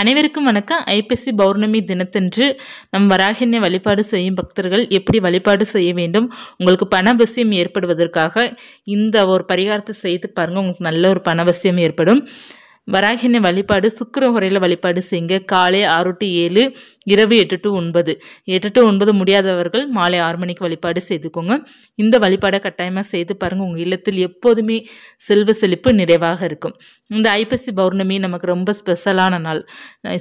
அனைவருக்கும் வணக்கம் ஐபிசி பௌர்ணமி தினத்தன்று நம் வராகினை வழிபாடு செய்யும் பக்தர்கள் எப்படி வழிபாடு செய்ய வேண்டும் உங்களுக்கு பணவசியம் ஏற்படுவதற்காக இந்த ஒரு பரிகாரத்தை செய்து பாருங்கள் உங்களுக்கு நல்ல ஒரு பணவசியம் ஏற்படும் வராகினி வழிபாடு சுக்கர முறையில் வழிபாடு செய்யுங்க காலை ஆறு டு ஏழு இரவு எட்டு டு ஒன்பது எட்டு டு ஒன்பது முடியாதவர்கள் மாலை ஆறு மணிக்கு வழிபாடு செய்துக்கோங்க இந்த வழிபாடை கட்டாயமாக செய்து பாருங்கள் உங்கள் இல்லத்தில் எப்போதுமே செல்வ செழிப்பு நிறைவாக இருக்கும் இந்த ஐப்பசி பௌர்ணமி நமக்கு ரொம்ப ஸ்பெஷலான நாள்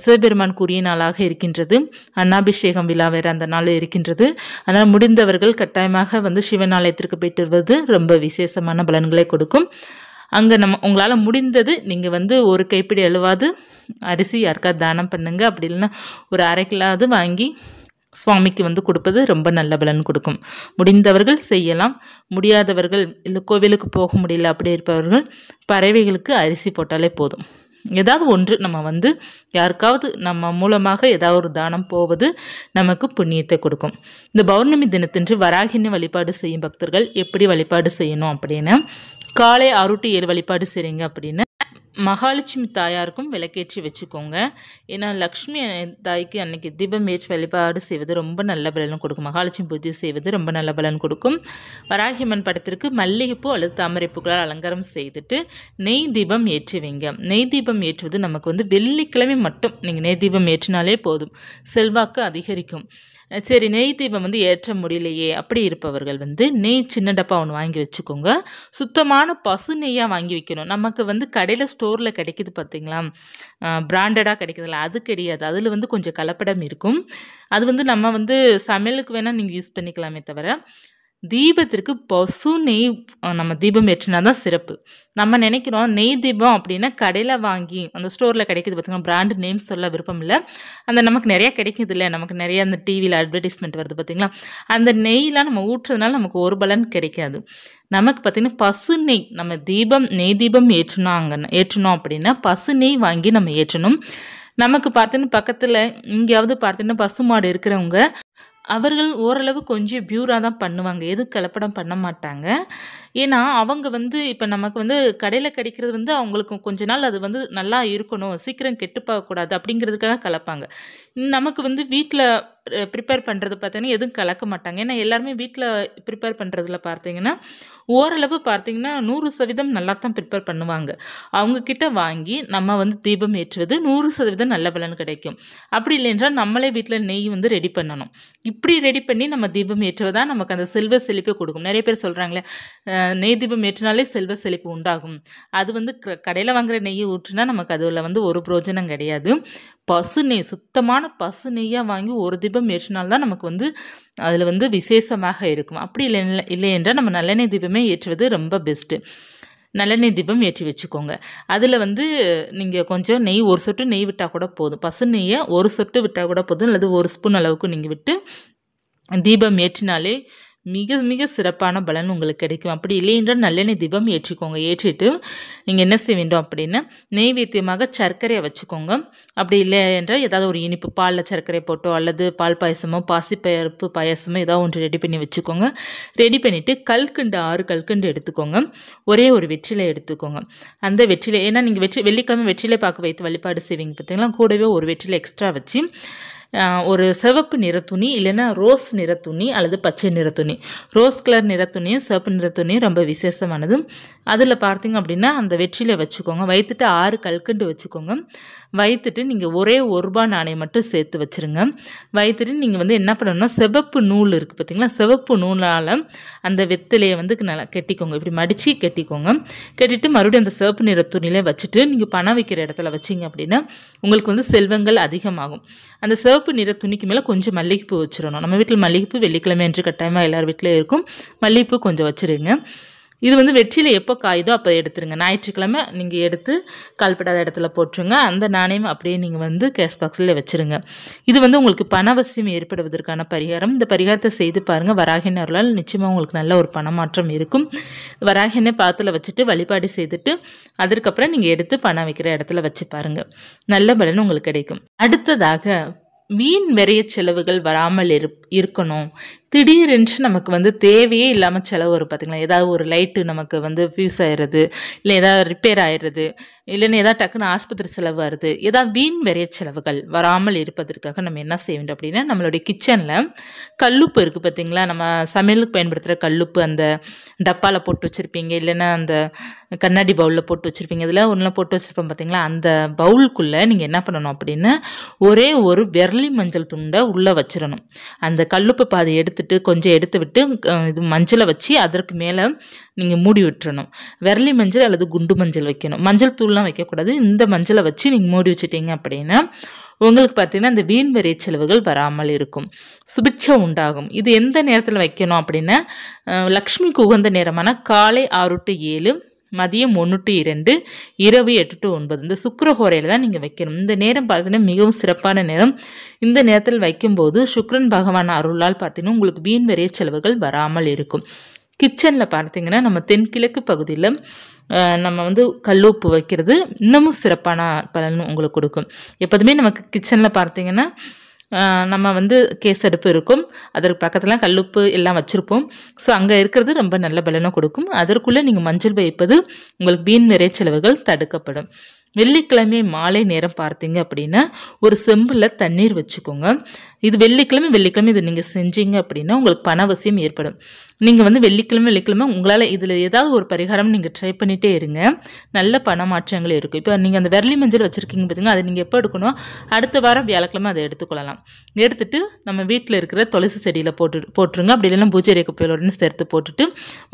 சிவபெருமான் கூறிய நாளாக இருக்கின்றது அன்னாபிஷேகம் விழா வேறு அந்த நாள் இருக்கின்றது அதனால் முடிந்தவர்கள் கட்டாயமாக வந்து ஆலயத்திற்கு போயிட்டு வருவது ரொம்ப விசேஷமான பலன்களை கொடுக்கும் அங்கே நம்ம உங்களால் முடிந்தது நீங்கள் வந்து ஒரு கைப்பிடி அழுவாது அரிசி யாருக்கா தானம் பண்ணுங்கள் அப்படி இல்லைன்னா ஒரு அரை கிலோவது வாங்கி சுவாமிக்கு வந்து கொடுப்பது ரொம்ப நல்ல பலன் கொடுக்கும் முடிந்தவர்கள் செய்யலாம் முடியாதவர்கள் இல்லை கோவிலுக்கு போக முடியல அப்படி இருப்பவர்கள் பறவைகளுக்கு அரிசி போட்டாலே போதும் ஏதாவது ஒன்று நம்ம வந்து யாருக்காவது நம்ம மூலமாக ஏதாவது ஒரு தானம் போவது நமக்கு புண்ணியத்தை கொடுக்கும் இந்த பௌர்ணமி தினத்தன்று வராகினி வழிபாடு செய்யும் பக்தர்கள் எப்படி வழிபாடு செய்யணும் அப்படின்னா காலை அருட்டு ஏழு வழிபாடு செய்கிறீங்க அப்படின்னா மகாலட்சுமி தாயாருக்கும் விளக்கேற்றி வச்சுக்கோங்க ஏன்னா லக்ஷ்மி தாய்க்கு அன்னைக்கு தீபம் ஏற்றி வழிபாடு செய்வது ரொம்ப நல்ல பலன் கொடுக்கும் மகாலட்சுமி பூஜை செய்வது ரொம்ப நல்ல பலன் கொடுக்கும் வராகிமன் படத்திற்கு மல்லிகைப்பூ அல்லது தாமரைப்பூக்களால் அலங்காரம் செய்துட்டு நெய் தீபம் ஏற்றுவீங்க நெய் தீபம் ஏற்றுவது நமக்கு வந்து வெள்ளிக்கிழமை மட்டும் நீங்கள் நெய் தீபம் ஏற்றினாலே போதும் செல்வாக்கு அதிகரிக்கும் சரி நெய் தீபம் வந்து ஏற்ற முடியலையே அப்படி இருப்பவர்கள் வந்து நெய் சின்ன டப்பா ஒன்று வாங்கி வச்சுக்கோங்க சுத்தமான பசு நெய்யாக வாங்கி வைக்கணும் நமக்கு வந்து கடையில் ஸ்டோரில் கிடைக்கிது பார்த்திங்களா பிராண்டடாக கிடைக்கிறதுல அது கிடையாது அதில் வந்து கொஞ்சம் கலப்படம் இருக்கும் அது வந்து நம்ம வந்து சமையலுக்கு வேணால் நீங்கள் யூஸ் பண்ணிக்கலாமே தவிர தீபத்திற்கு பசு நெய் நம்ம தீபம் ஏற்றினா தான் சிறப்பு நம்ம நினைக்கிறோம் நெய் தீபம் அப்படின்னா கடையில் வாங்கி அந்த ஸ்டோரில் கிடைக்கிது பார்த்திங்கன்னா பிராண்டு நேம் சொல்ல விருப்பம் இல்லை அந்த நமக்கு நிறையா கிடைக்கிது இல்லை நமக்கு நிறையா அந்த டிவியில் அட்வர்டைஸ்மெண்ட் வருது பார்த்திங்களா அந்த நெய்லாம் நம்ம ஊற்றுறதுனால நமக்கு ஒரு பலன் கிடைக்காது நமக்கு பார்த்திங்கன்னா பசு நெய் நம்ம தீபம் நெய் தீபம் ஏற்றினாங்கன்னு ஏற்றினோம் அப்படின்னா பசு நெய் வாங்கி நம்ம ஏற்றணும் நமக்கு பார்த்தீங்கன்னா பக்கத்தில் இங்கேயாவது பார்த்திங்கன்னா பசு மாடு இருக்கிறவங்க அவர்கள் ஓரளவு கொஞ்சம் பியூராக தான் பண்ணுவாங்க எது கலப்படம் பண்ண மாட்டாங்க ஏன்னா அவங்க வந்து இப்போ நமக்கு வந்து கடையில் கிடைக்கிறது வந்து அவங்களுக்கு கொஞ்ச நாள் அது வந்து நல்லா இருக்கணும் சீக்கிரம் கெட்டு போகக்கூடாது அப்படிங்கிறதுக்காக கலப்பாங்க நமக்கு வந்து வீட்டில் ப்ரிப்பேர் பண்ணுறது பார்த்தீங்கன்னா எதுவும் கலக்க மாட்டாங்க ஏன்னா எல்லாருமே வீட்டில் ப்ரிப்பேர் பண்ணுறதுல பார்த்தீங்கன்னா ஓரளவு பார்த்திங்கன்னா நூறு சதவீதம் நல்லா தான் ப்ரிப்பேர் பண்ணுவாங்க அவங்கக்கிட்ட வாங்கி நம்ம வந்து தீபம் ஏற்றுவது நூறு சதவீதம் நல்ல பலன் கிடைக்கும் அப்படி இல்லைன்றால் நம்மளே வீட்டில் நெய் வந்து ரெடி பண்ணணும் இப்படி ரெடி பண்ணி நம்ம தீபம் ஏற்றுவதா நமக்கு அந்த செல்வ செழிப்பை கொடுக்கும் நிறைய பேர் சொல்கிறாங்களே நெய் தீபம் ஏற்றினாலே செல்வ செழிப்பு உண்டாகும் அது வந்து கடையில் வாங்குகிற நெய்யை ஊற்றினா நமக்கு அதில் வந்து ஒரு பிரோஜனம் கிடையாது பசு நெய் சுத்தமான பசு நெய்யாக வாங்கி ஒரு தீபம் தீபம் ஏற்றினால்தான் நமக்கு வந்து அதில் வந்து விசேஷமாக இருக்கும் அப்படி இல்லை இல்லை என்றால் நம்ம நல்லெண்ணெய் தீபமே ஏற்றுவது ரொம்ப பெஸ்ட்டு நல்லெண்ணெய் தீபம் ஏற்றி வச்சுக்கோங்க அதில் வந்து நீங்கள் கொஞ்சம் நெய் ஒரு சொட்டு நெய் விட்டால் கூட போதும் பசு நெய்யை ஒரு சொட்டு விட்டால் கூட போதும் அல்லது ஒரு ஸ்பூன் அளவுக்கு நீங்கள் விட்டு தீபம் ஏற்றினாலே மிக மிக சிறப்பான பலன் உங்களுக்கு கிடைக்கும் அப்படி என்றால் நல்லெண்ணெய் தீபம் ஏற்றிக்கோங்க ஏற்றிட்டு நீங்கள் என்ன செய்ய வேண்டும் அப்படின்னா நெய்வேத்தியமாக சர்க்கரையை வச்சுக்கோங்க அப்படி இல்லை என்றால் ஏதாவது ஒரு இனிப்பு பாலில் சர்க்கரை போட்டோ அல்லது பால் பாயசமோ பாசிப்பயர்ப்பு பாயசமோ ஏதாவது ஒன்று ரெடி பண்ணி வச்சுக்கோங்க ரெடி பண்ணிவிட்டு கல்கண்டு ஆறு கல்கண்டு எடுத்துக்கோங்க ஒரே ஒரு வெற்றிலை எடுத்துக்கோங்க அந்த வெற்றிலை ஏன்னா நீங்கள் வெற்றி வெள்ளிக்கிழமை வெற்றிலை பார்க்க வைத்து வழிபாடு செய்வீங்க பார்த்தீங்களா கூடவே ஒரு வெற்றிலை எக்ஸ்ட்ரா வச்சு ஒரு சிவப்பு நிற துணி இல்லைன்னா ரோஸ் நிற துணி அல்லது பச்சை நிற துணி ரோஸ் கலர் நிற துணியும் சிவப்பு நிற துணியும் ரொம்ப விசேஷமானது அதில் பார்த்தீங்க அப்படின்னா அந்த வெற்றியில் வச்சுக்கோங்க வைத்துட்டு ஆறு கல்கண்டு வச்சுக்கோங்க வைத்துட்டு நீங்கள் ஒரே ஒரு ரூபா நாணயம் மட்டும் சேர்த்து வச்சுருங்க வைத்துட்டு நீங்கள் வந்து என்ன பண்ணணும்னா சிவப்பு நூல் இருக்குது பார்த்தீங்களா சிவப்பு நூலால் அந்த வெத்திலையை வந்து நல்லா கெட்டிக்கோங்க இப்படி மடித்து கெட்டிக்கோங்க கெட்டிட்டு மறுபடியும் அந்த சிவப்பு நிற துணியிலே வச்சுட்டு நீங்கள் பணம் வைக்கிற இடத்துல வச்சிங்க அப்படின்னா உங்களுக்கு வந்து செல்வங்கள் அதிகமாகும் அந்த சிவப்பு சிவப்பு நிற துணிக்கு மேலே கொஞ்சம் மல்லிகைப்பூ வச்சிடணும் நம்ம வீட்டில் மல்லிகைப்பூ வெள்ளிக்கிழமை என்று கட்டாயமாக எல்லார் வீட்டிலையும் இருக்கும் மல்லிகைப்பூ கொஞ்சம் வச்சுருங்க இது வந்து வெற்றியில் எப்போ காயுதோ அப்போ எடுத்துருங்க ஞாயிற்றுக்கிழமை நீங்கள் எடுத்து கால்படாத இடத்துல போட்டுருங்க அந்த நாணயம் அப்படியே நீங்கள் வந்து கேஷ் பாக்ஸில் வச்சுருங்க இது வந்து உங்களுக்கு பண அவசியம் ஏற்படுவதற்கான பரிகாரம் இந்த பரிகாரத்தை செய்து பாருங்கள் வராகினர்களால் நிச்சயமாக உங்களுக்கு நல்ல ஒரு பணமாற்றம் இருக்கும் வராகினை பாத்தில் வச்சுட்டு வழிபாடு செய்துட்டு அதற்கப்புறம் நீங்கள் எடுத்து பணம் வைக்கிற இடத்துல வச்சு பாருங்கள் நல்ல பலன் உங்களுக்கு கிடைக்கும் அடுத்ததாக மீன் வெறைய செலவுகள் வராமல் இரு இருக்கணும் திடீரென்று நமக்கு வந்து தேவையே இல்லாமல் செலவு வரும் பார்த்திங்களா ஏதாவது ஒரு லைட்டு நமக்கு வந்து ஃபியூஸ் ஆகிடுறது இல்லை ஏதாவது ரிப்பேர் ஆயிடுறது இல்லைன்னு ஏதாவது டக்குன்னு ஆஸ்பத்திரி செலவு வருது ஏதாவது வீண் வெறைய செலவுகள் வராமல் இருப்பதற்காக நம்ம என்ன செய்ய வேண்டும் அப்படின்னா நம்மளுடைய கிச்சனில் கல்லுப்பு இருக்குது பார்த்திங்களா நம்ம சமையலுக்கு பயன்படுத்துகிற கல்லுப்பு அந்த டப்பாவில் போட்டு வச்சுருப்பீங்க இல்லைன்னா அந்த கண்ணாடி பவுலில் போட்டு வச்சுருப்பீங்க இதில் ஒன்றில் போட்டு வச்சுருப்போம் பார்த்தீங்களா அந்த பவுலுக்குள்ளே நீங்கள் என்ன பண்ணணும் அப்படின்னா ஒரே ஒரு விரலி மஞ்சள் துண்டை உள்ளே வச்சிடணும் அந்த கல்லுப்பு பாதை எடுத்துட்டு கொஞ்சம் எடுத்து விட்டு இது மஞ்சளை வச்சு அதற்கு மேலே நீங்கள் மூடி விட்டுறணும் விரலி மஞ்சள் அல்லது குண்டு மஞ்சள் வைக்கணும் மஞ்சள் தூள்லாம் வைக்கக்கூடாது இந்த மஞ்சளை வச்சு நீங்கள் மூடி வச்சுட்டீங்க அப்படின்னா உங்களுக்கு பார்த்தீங்கன்னா அந்த வீண் வரி செலவுகள் வராமல் இருக்கும் சுபிட்சம் உண்டாகும் இது எந்த நேரத்தில் வைக்கணும் அப்படின்னா லக்ஷ்மிக்கு உகந்த நேரமான காலை ஆறு டு ஏழு மதியம் ஒன்று டு இரண்டு இரவு எட்டு டு ஒன்பது இந்த சுக்கரஹோரையில் தான் நீங்கள் வைக்கணும் இந்த நேரம் பார்த்தீங்கன்னா மிகவும் சிறப்பான நேரம் இந்த நேரத்தில் வைக்கும்போது சுக்ரன் பகவான் அருளால் பார்த்தீங்கன்னா உங்களுக்கு வீண் வரைய செலவுகள் வராமல் இருக்கும் கிச்சனில் பார்த்தீங்கன்னா நம்ம தென்கிழக்கு பகுதியில் நம்ம வந்து கல்லுப்பு வைக்கிறது இன்னமும் சிறப்பான பலன் உங்களுக்கு கொடுக்கும் எப்போதுமே நமக்கு கிச்சனில் பார்த்தீங்கன்னா நம்ம வந்து கேஸ் அடுப்பு இருக்கும் அதற்கு பக்கத்தில் கல்லுப்பு எல்லாம் வச்சுருப்போம் ஸோ அங்கே இருக்கிறது ரொம்ப நல்ல பலனை கொடுக்கும் அதற்குள்ளே நீங்கள் மஞ்சள் வைப்பது உங்களுக்கு வீண் நிறைய செலவுகள் தடுக்கப்படும் வெள்ளிக்கிழமை மாலை நேரம் பார்த்தீங்க அப்படின்னா ஒரு செம்பில் தண்ணீர் வச்சுக்கோங்க இது வெள்ளிக்கிழமை வெள்ளிக்கிழமை இதை நீங்கள் செஞ்சீங்க அப்படின்னா உங்களுக்கு பண அவசியம் ஏற்படும் நீங்கள் வந்து வெள்ளிக்கிழமை வெள்ளிக்கிழமை உங்களால் இதில் ஏதாவது ஒரு பரிகாரம் நீங்கள் ட்ரை பண்ணிகிட்டே இருங்க நல்ல பண மாற்றங்கள் இருக்கும் இப்போ நீங்கள் அந்த விரலி மஞ்சள் வச்சுருக்கீங்க பார்த்தீங்கன்னா அதை நீங்கள் எப்போ எடுக்கணும் அடுத்த வாரம் வியாழக்கிழமை அதை எடுத்துக்கொள்ளலாம் எடுத்துட்டு நம்ம வீட்டில் இருக்கிற துளசி செடியில் போட்டு போட்டுருங்க அப்படி இல்லைன்னா பூஜை குப்பையிலுடனே சேர்த்து போட்டுட்டு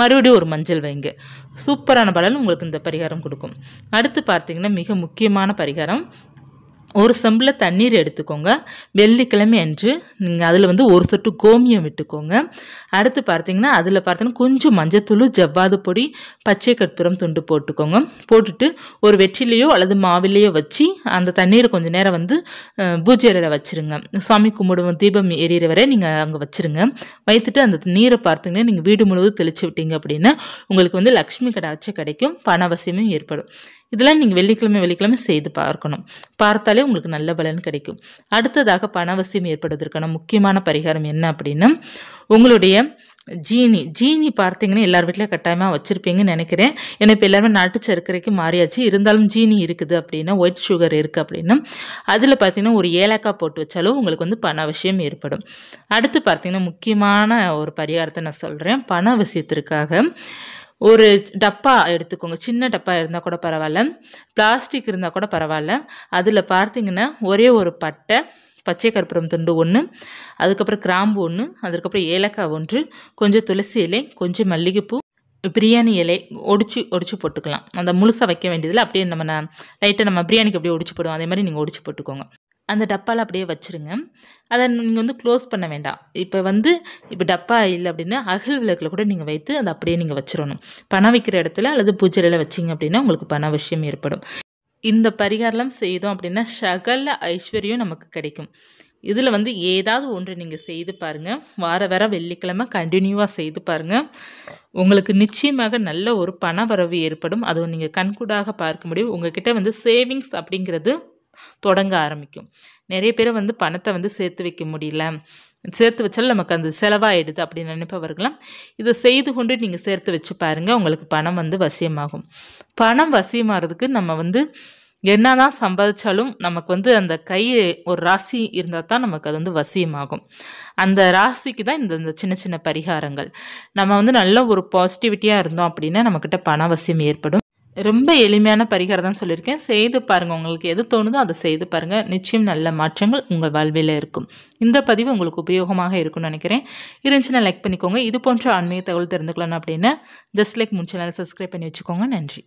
மறுபடியும் ஒரு மஞ்சள் வைங்க சூப்பரான பலன் உங்களுக்கு இந்த பரிகாரம் கொடுக்கும் அடுத்து பார்த்தீங்கன்னா மிக முக்கியமான பரிகாரம் ஒரு செம்பில் தண்ணீர் எடுத்துக்கோங்க வெள்ளிக்கிழமை அன்று நீங்கள் அதில் வந்து ஒரு சொட்டு கோமியம் விட்டுக்கோங்க அடுத்து பார்த்தீங்கன்னா அதில் பார்த்தீங்கன்னா கொஞ்சம் மஞ்சத்தூள் ஜவ்வாது பொடி பச்சை கற்பூரம் துண்டு போட்டுக்கோங்க போட்டுட்டு ஒரு வெற்றிலையோ அல்லது மாவிலையோ வச்சு அந்த தண்ணீரை கொஞ்சம் நேரம் வந்து பூஜையில் வச்சுருங்க சுவாமி கும்பிடுவோம் தீபம் எரியிற வரை நீங்கள் அங்கே வச்சுருங்க வைத்துட்டு அந்த நீரை பார்த்தீங்கன்னா நீங்கள் வீடு முழுவதும் தெளிச்சு விட்டீங்க அப்படின்னா உங்களுக்கு வந்து லக்ஷ்மி கடாட்சி கிடைக்கும் பண அவசியமும் ஏற்படும் இதெல்லாம் நீங்கள் வெள்ளிக்கிழமை வெள்ளிக்கிழமை செய்து பார்க்கணும் பார்த்தாலே உங்களுக்கு நல்ல பலன் கிடைக்கும் அடுத்ததாக பணவசியம் ஏற்படுவதற்கான முக்கியமான பரிகாரம் என்ன அப்படின்னா உங்களுடைய ஜீனி ஜீனி பார்த்தீங்கன்னா எல்லார் வீட்லையும் கட்டாயமாக வச்சுருப்பீங்கன்னு நினைக்கிறேன் ஏன்னா இப்போ எல்லாருமே நாட்டு சர்க்கரைக்கு மாறியாச்சு இருந்தாலும் ஜீனி இருக்குது அப்படின்னா ஒயிட் சுகர் இருக்குது அப்படின்னா அதில் பார்த்திங்கன்னா ஒரு ஏலக்காய் போட்டு வச்சாலும் உங்களுக்கு வந்து பண விஷயம் ஏற்படும் அடுத்து பார்த்தீங்கன்னா முக்கியமான ஒரு பரிகாரத்தை நான் சொல்கிறேன் பண விஷயத்திற்காக ஒரு டப்பா எடுத்துக்கோங்க சின்ன டப்பா இருந்தால் கூட பரவாயில்ல பிளாஸ்டிக் இருந்தால் கூட பரவாயில்ல அதில் பார்த்திங்கன்னா ஒரே ஒரு பட்டை பச்சை கற்பூரம் துண்டு ஒன்று அதுக்கப்புறம் கிராம்பு ஒன்று அதுக்கப்புறம் ஏலக்காய் ஒன்று கொஞ்சம் துளசி இலை கொஞ்சம் மல்லிகைப்பூ பிரியாணி இலை ஒடிச்சு ஒடிச்சு போட்டுக்கலாம் அந்த முழுசாக வைக்க வேண்டியதில் அப்படியே நம்ம லைட்டாக நம்ம பிரியாணிக்கு அப்படியே ஒடிச்சு போடுவோம் அதே மாதிரி நீங்கள் ஒடிச்சு போட்டுக்கோங்க அந்த டப்பாவில் அப்படியே வச்சுருங்க அதை நீங்கள் வந்து க்ளோஸ் பண்ண வேண்டாம் இப்போ வந்து இப்போ டப்பா இல்லை அப்படின்னா அகல் விளக்கில் கூட நீங்கள் வைத்து அதை அப்படியே நீங்கள் வச்சிடணும் பணம் வைக்கிற இடத்துல அல்லது பூச்செடியில் வச்சிங்க அப்படின்னா உங்களுக்கு பண விஷயம் ஏற்படும் இந்த பரிகாரம் செய்தோம் அப்படின்னா சகல ஐஸ்வர்யம் நமக்கு கிடைக்கும் இதில் வந்து ஏதாவது ஒன்று நீங்கள் செய்து பாருங்கள் வார வார வெள்ளிக்கிழமை கண்டினியூவாக செய்து பாருங்கள் உங்களுக்கு நிச்சயமாக நல்ல ஒரு பண வரவு ஏற்படும் அதுவும் நீங்கள் கண்கூடாக பார்க்க முடியும் கிட்டே வந்து சேவிங்ஸ் அப்படிங்கிறது தொடங்க ஆரம்பிக்கும் நிறைய பேர் வந்து பணத்தை வந்து சேர்த்து வைக்க முடியல சேர்த்து வச்சாலும் நமக்கு அந்த செலவாயிடுது அப்படின்னு நினைப்பவர்களாம் இதை செய்து கொண்டு நீங்கள் சேர்த்து வச்சு பாருங்கள் உங்களுக்கு பணம் வந்து வசியமாகும் பணம் வசியமாகிறதுக்கு நம்ம வந்து என்ன தான் சம்பாதிச்சாலும் நமக்கு வந்து அந்த கை ஒரு ராசி இருந்தால் தான் நமக்கு அது வந்து வசியமாகும் அந்த ராசிக்கு தான் இந்த இந்த சின்ன சின்ன பரிகாரங்கள் நம்ம வந்து நல்ல ஒரு பாசிட்டிவிட்டியாக இருந்தோம் அப்படின்னா நம்மக்கிட்ட பண வசியம் ஏற்படும் ரொம்ப எளிமையான பரிகாரம் சொல்லியிருக்கேன் செய்து பாருங்கள் உங்களுக்கு எது தோணுதோ அதை செய்து பாருங்கள் நிச்சயம் நல்ல மாற்றங்கள் உங்கள் வாழ்வில் இருக்கும் இந்த பதிவு உங்களுக்கு உபயோகமாக இருக்கும்னு நினைக்கிறேன் இருந்துச்சுன்னா லைக் பண்ணிக்கோங்க இது போன்ற ஆன்மீக தகவல் தெரிந்துக்கலாம் அப்படின்னா ஜஸ்ட் லைக் முன் சேனலை சப்ஸ்கிரைப் பண்ணி வச்சுக்கோங்க நன்றி